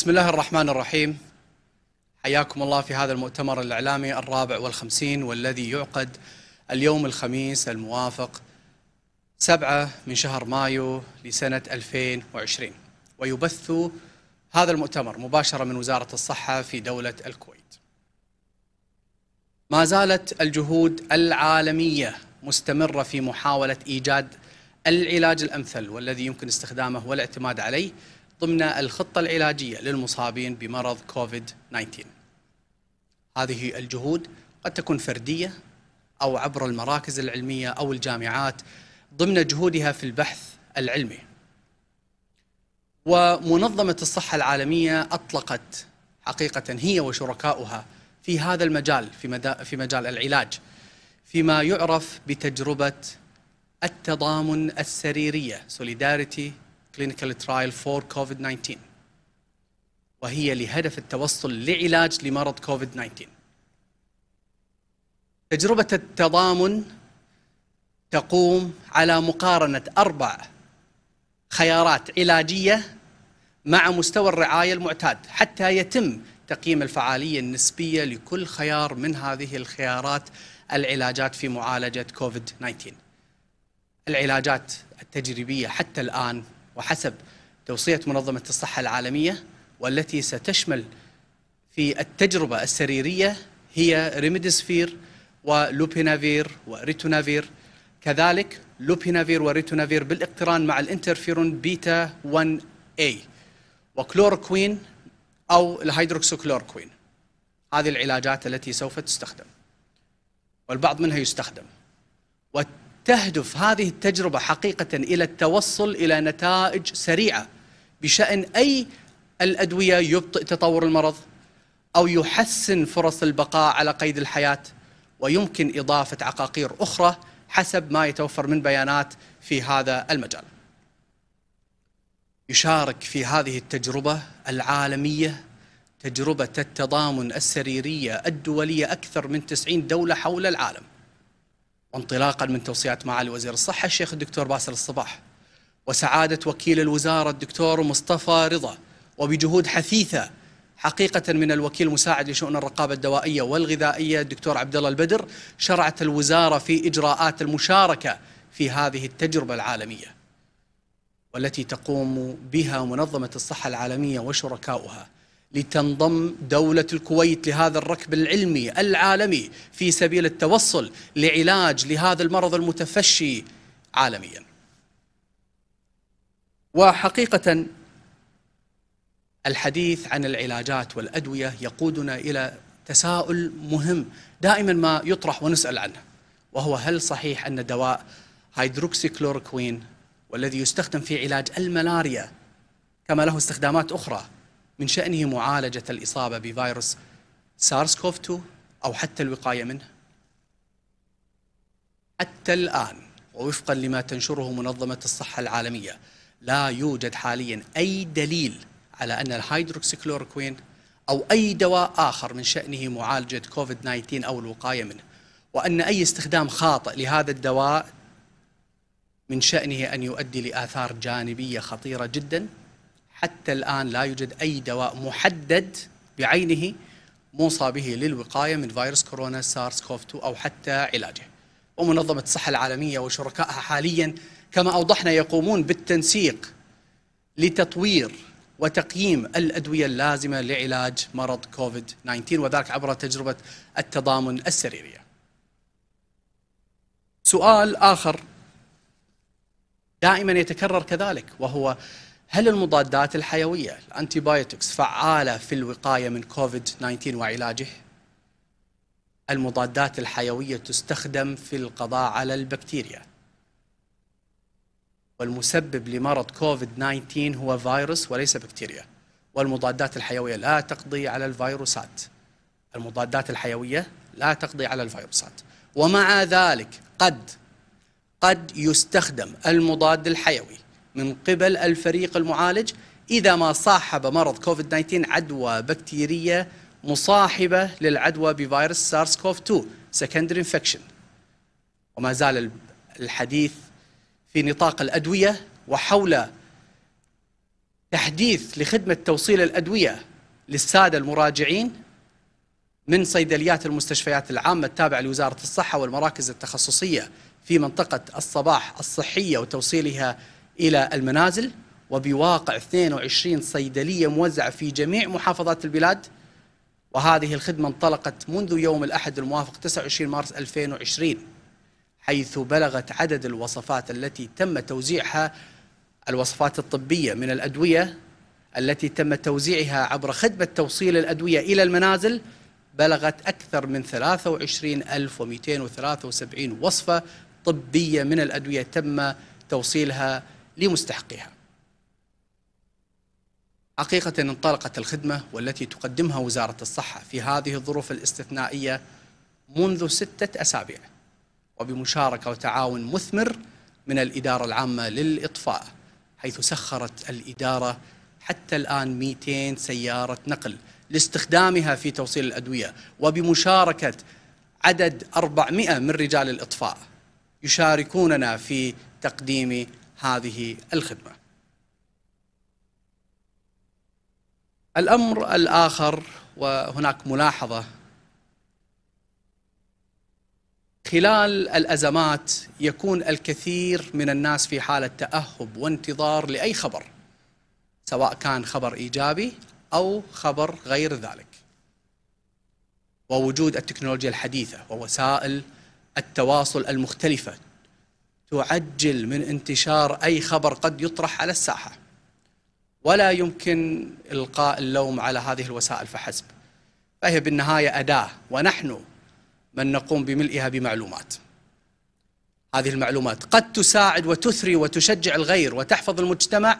بسم الله الرحمن الرحيم حياكم الله في هذا المؤتمر الإعلامي الرابع والخمسين والذي يعقد اليوم الخميس الموافق سبعة من شهر مايو لسنة 2020 ويبث هذا المؤتمر مباشرة من وزارة الصحة في دولة الكويت ما زالت الجهود العالمية مستمرة في محاولة إيجاد العلاج الأمثل والذي يمكن استخدامه والاعتماد عليه ضمن الخطة العلاجية للمصابين بمرض كوفيد 19 هذه الجهود قد تكون فردية أو عبر المراكز العلمية أو الجامعات ضمن جهودها في البحث العلمي ومنظمة الصحة العالمية أطلقت حقيقة هي وشركاؤها في هذا المجال في, في مجال العلاج فيما يعرف بتجربة التضامن السريرية Solidarity clinical trial for COVID-19 وهي لهدف التوصل لعلاج لمرض covid 19 تجربة التضامن تقوم على مقارنة أربع خيارات علاجية مع مستوى الرعاية المعتاد حتى يتم تقييم الفعالية النسبية لكل خيار من هذه الخيارات العلاجات في معالجة كوفيد-19 العلاجات التجريبية حتى الآن وحسب توصية منظمة الصحة العالمية والتي ستشمل في التجربة السريرية هي ريميدسفير ولوبينافير وريتونافير كذلك لوبينافير وريتونافير بالاقتران مع الانترفيرون بيتا 1 a إيه وكلوركوين أو الهيدروكسوكلوركوين هذه العلاجات التي سوف تستخدم والبعض منها يستخدم تهدف هذه التجربة حقيقة إلى التوصل إلى نتائج سريعة بشأن أي الأدوية يبطئ تطور المرض أو يحسن فرص البقاء على قيد الحياة ويمكن إضافة عقاقير أخرى حسب ما يتوفر من بيانات في هذا المجال. يشارك في هذه التجربة العالمية تجربة التضامن السريرية الدولية أكثر من 90 دولة حول العالم. وانطلاقا من توصيات معالي وزير الصحة الشيخ الدكتور باسل الصباح وسعادة وكيل الوزارة الدكتور مصطفى رضا وبجهود حثيثة حقيقة من الوكيل المساعد لشؤون الرقابة الدوائية والغذائية الدكتور عبد الله البدر شرعت الوزارة في إجراءات المشاركة في هذه التجربة العالمية والتي تقوم بها منظمة الصحة العالمية وشركاؤها لتنضم دولة الكويت لهذا الركب العلمي العالمي في سبيل التوصل لعلاج لهذا المرض المتفشي عالميا وحقيقة الحديث عن العلاجات والأدوية يقودنا إلى تساؤل مهم دائما ما يطرح ونسأل عنه وهو هل صحيح أن دواء هيدروكسيكلوروكوين والذي يستخدم في علاج الملاريا كما له استخدامات أخرى من شأنه معالجة الإصابة بفيروس سارس كوف 2 أو حتى الوقاية منه حتى الآن ووفقا لما تنشره منظمة الصحة العالمية لا يوجد حاليا أي دليل على أن الهيدروكسيكلوروكوين أو أي دواء آخر من شأنه معالجة كوفيد 19 أو الوقاية منه وأن أي استخدام خاطئ لهذا الدواء من شأنه أن يؤدي لآثار جانبية خطيرة جدا حتى الآن لا يوجد أي دواء محدد بعينه موصى به للوقاية من فيروس كورونا سارس كوف 2 أو حتى علاجه ومنظمة الصحة العالمية وشركائها حاليا كما أوضحنا يقومون بالتنسيق لتطوير وتقييم الأدوية اللازمة لعلاج مرض كوفيد 19 وذلك عبر تجربة التضامن السريرية سؤال آخر دائما يتكرر كذلك وهو هل المضادات الحيوية الأنتيبايوتكس فعالة في الوقاية من كوفيد 19 وعلاجه؟ المضادات الحيوية تستخدم في القضاء على البكتيريا والمسبب لمرض كوفيد 19 هو فيروس وليس بكتيريا والمضادات الحيوية لا تقضي على الفيروسات المضادات الحيوية لا تقضي على الفيروسات ومع ذلك قد قد يستخدم المضاد الحيوي من قبل الفريق المعالج إذا ما صاحب مرض كوفيد 19 عدوى بكتيرية مصاحبة للعدوى بفيروس سارس كوف 2 سكندري انفكشن وما زال الحديث في نطاق الأدوية وحول تحديث لخدمة توصيل الأدوية للسادة المراجعين من صيدليات المستشفيات العامة التابعة لوزارة الصحة والمراكز التخصصية في منطقة الصباح الصحية وتوصيلها إلى المنازل وبواقع 22 صيدلية موزعة في جميع محافظات البلاد وهذه الخدمة انطلقت منذ يوم الأحد الموافق 29 مارس 2020 حيث بلغت عدد الوصفات التي تم توزيعها الوصفات الطبية من الأدوية التي تم توزيعها عبر خدمة توصيل الأدوية إلى المنازل بلغت أكثر من 23273 وصفة طبية من الأدوية تم توصيلها لمستحقها حقيقة انطلقت الخدمة والتي تقدمها وزارة الصحة في هذه الظروف الاستثنائية منذ ستة أسابيع وبمشاركة وتعاون مثمر من الإدارة العامة للإطفاء حيث سخرت الإدارة حتى الآن 200 سيارة نقل لاستخدامها في توصيل الأدوية وبمشاركة عدد 400 من رجال الإطفاء يشاركوننا في تقديم هذه الخدمة الأمر الآخر وهناك ملاحظة خلال الأزمات يكون الكثير من الناس في حالة تأهب وانتظار لأي خبر سواء كان خبر إيجابي أو خبر غير ذلك ووجود التكنولوجيا الحديثة ووسائل التواصل المختلفة تعجل من انتشار أي خبر قد يطرح على الساحة ولا يمكن إلقاء اللوم على هذه الوسائل فحسب فهي بالنهاية أداة ونحن من نقوم بملئها بمعلومات هذه المعلومات قد تساعد وتثري وتشجع الغير وتحفظ المجتمع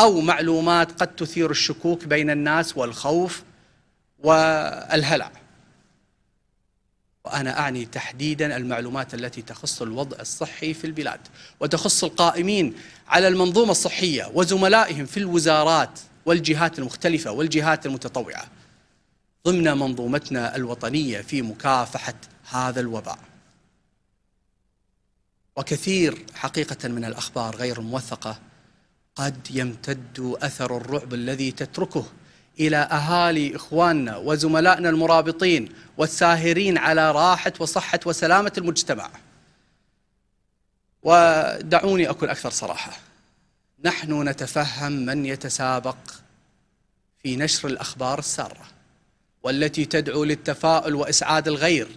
أو معلومات قد تثير الشكوك بين الناس والخوف والهلع وأنا أعني تحديدا المعلومات التي تخص الوضع الصحي في البلاد وتخص القائمين على المنظومة الصحية وزملائهم في الوزارات والجهات المختلفة والجهات المتطوعة ضمن منظومتنا الوطنية في مكافحة هذا الوباء وكثير حقيقة من الأخبار غير الموثقة قد يمتد أثر الرعب الذي تتركه إلى أهالي إخواننا وزملائنا المرابطين والساهرين على راحة وصحة وسلامة المجتمع ودعوني أكون أكثر صراحة نحن نتفهم من يتسابق في نشر الأخبار السارة والتي تدعو للتفاؤل وإسعاد الغير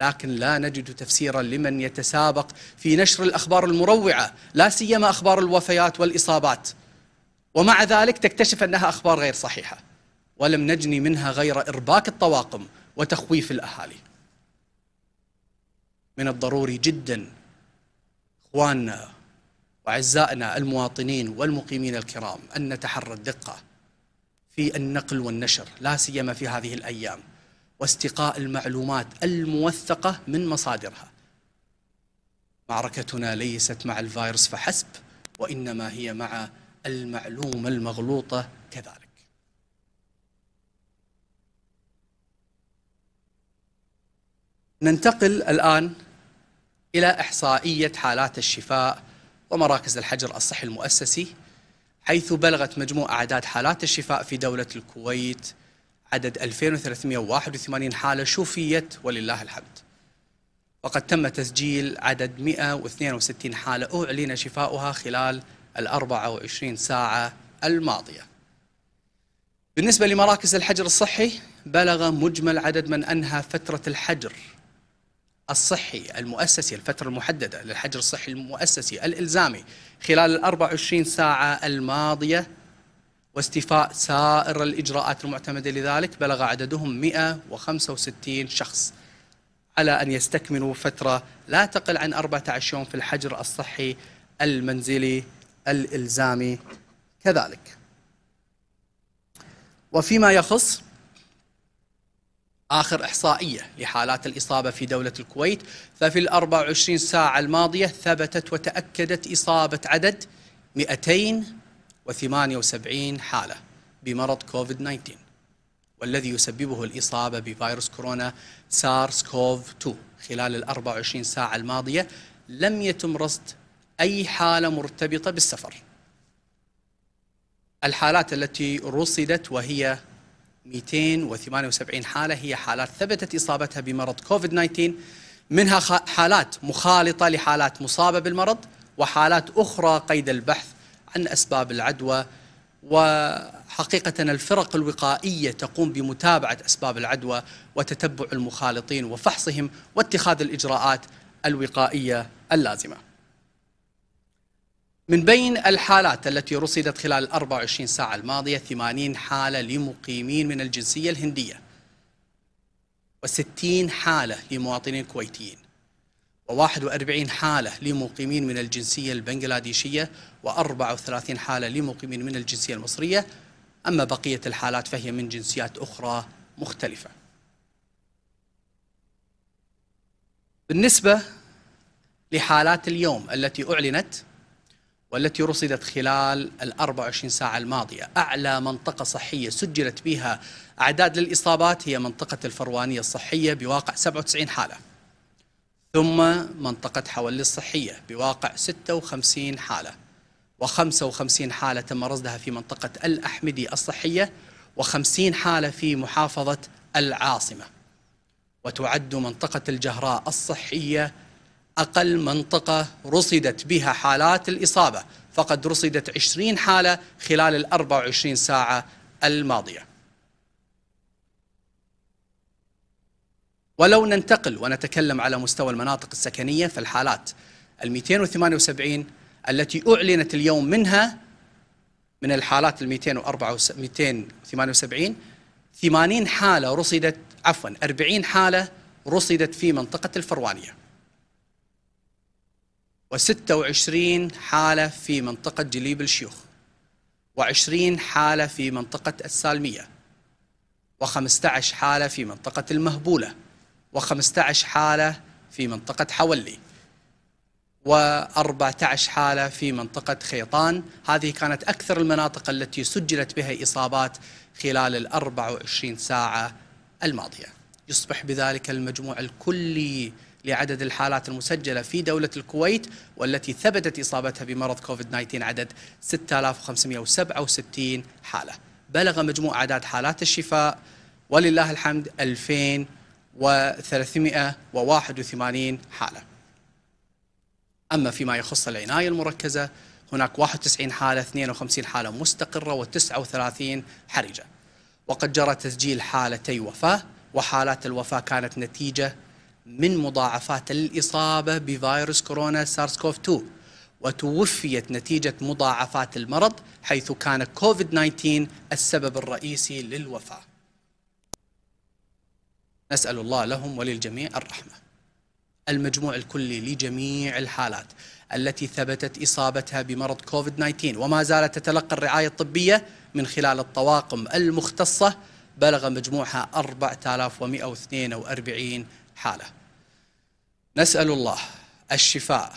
لكن لا نجد تفسيرا لمن يتسابق في نشر الأخبار المروعة لا سيما أخبار الوفيات والإصابات ومع ذلك تكتشف انها اخبار غير صحيحه ولم نجني منها غير ارباك الطواقم وتخويف الاهالي من الضروري جدا اخواننا واعزائنا المواطنين والمقيمين الكرام ان نتحرى الدقه في النقل والنشر لا سيما في هذه الايام واستقاء المعلومات الموثقه من مصادرها معركتنا ليست مع الفيروس فحسب وانما هي مع المعلومة المغلوطة كذلك ننتقل الآن إلى إحصائية حالات الشفاء ومراكز الحجر الصحي المؤسسي حيث بلغت مجموع أعداد حالات الشفاء في دولة الكويت عدد 2381 حالة شفيت ولله الحمد وقد تم تسجيل عدد 162 حالة أعلن شفاؤها خلال الأربعة وعشرين ساعة الماضية بالنسبة لمراكز الحجر الصحي بلغ مجمل عدد من أنهى فترة الحجر الصحي المؤسسي الفترة المحددة للحجر الصحي المؤسسي الإلزامي خلال ال 24 ساعة الماضية واستيفاء سائر الإجراءات المعتمدة لذلك بلغ عددهم 165 شخص على أن يستكملوا فترة لا تقل عن 14 يوم في الحجر الصحي المنزلي الإلزام كذلك وفيما يخص آخر إحصائية لحالات الإصابة في دولة الكويت ففي ال 24 ساعة الماضية ثبتت وتأكدت إصابة عدد 278 حالة بمرض كوفيد 19 والذي يسببه الإصابة بفيروس كورونا سارس كوف 2 خلال ال 24 ساعة الماضية لم يتم رصد أي حالة مرتبطة بالسفر الحالات التي رصدت وهي 278 حالة هي حالات ثبتت إصابتها بمرض كوفيد 19 منها حالات مخالطة لحالات مصابة بالمرض وحالات أخرى قيد البحث عن أسباب العدوى وحقيقة الفرق الوقائية تقوم بمتابعة أسباب العدوى وتتبع المخالطين وفحصهم واتخاذ الإجراءات الوقائية اللازمة من بين الحالات التي رصدت خلال 24 ساعة الماضية 80 حالة لمقيمين من الجنسية الهندية و60 حالة لمواطنين كويتيين و41 حالة لمقيمين من الجنسية البنغلاديشية و34 حالة لمقيمين من الجنسية المصرية أما بقية الحالات فهي من جنسيات أخرى مختلفة بالنسبة لحالات اليوم التي أعلنت والتي رصدت خلال ال 24 ساعة الماضية أعلى منطقة صحية سجلت بها أعداد للإصابات هي منطقة الفروانية الصحية بواقع 97 حالة ثم منطقة حولي الصحية بواقع 56 حالة و55 حالة تم رصدها في منطقة الأحمدي الصحية و50 حالة في محافظة العاصمة وتعد منطقة الجهراء الصحية أقل منطقة رصدت بها حالات الإصابة فقد رصدت 20 حالة خلال ال 24 ساعة الماضية ولو ننتقل ونتكلم على مستوى المناطق السكنية فالحالات ال 278 التي أعلنت اليوم منها من الحالات ال 278 80 حالة رصدت عفوا 40 حالة رصدت في منطقة الفروانية و26 حالة في منطقة جليب الشيوخ و20 حالة في منطقة السالمية و15 حالة في منطقة المهبولة و15 حالة في منطقة حولي و14 حالة في منطقة خيطان هذه كانت أكثر المناطق التي سجلت بها إصابات خلال ال 24 ساعة الماضية يصبح بذلك المجموع الكلي لعدد الحالات المسجلة في دولة الكويت والتي ثبتت إصابتها بمرض كوفيد-19 عدد 6567 حالة بلغ مجموع أعداد حالات الشفاء ولله الحمد 2381 حالة أما فيما يخص العناية المركزة هناك 91 حالة 52 حالة مستقرة و39 حرجة وقد جرى تسجيل حالتي وفاة وحالات الوفاة كانت نتيجة من مضاعفات الإصابة بفيروس كورونا سارس كوف 2 وتوفيت نتيجة مضاعفات المرض حيث كان كوفيد 19 السبب الرئيسي للوفاة نسأل الله لهم وللجميع الرحمة المجموع الكلي لجميع الحالات التي ثبتت إصابتها بمرض كوفيد 19 وما زالت تتلقى الرعاية الطبية من خلال الطواقم المختصة بلغ مجموعها 4142 حاله نسال الله الشفاء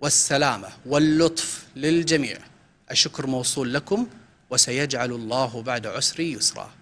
والسلامه واللطف للجميع الشكر موصول لكم وسيجعل الله بعد عسر يسرا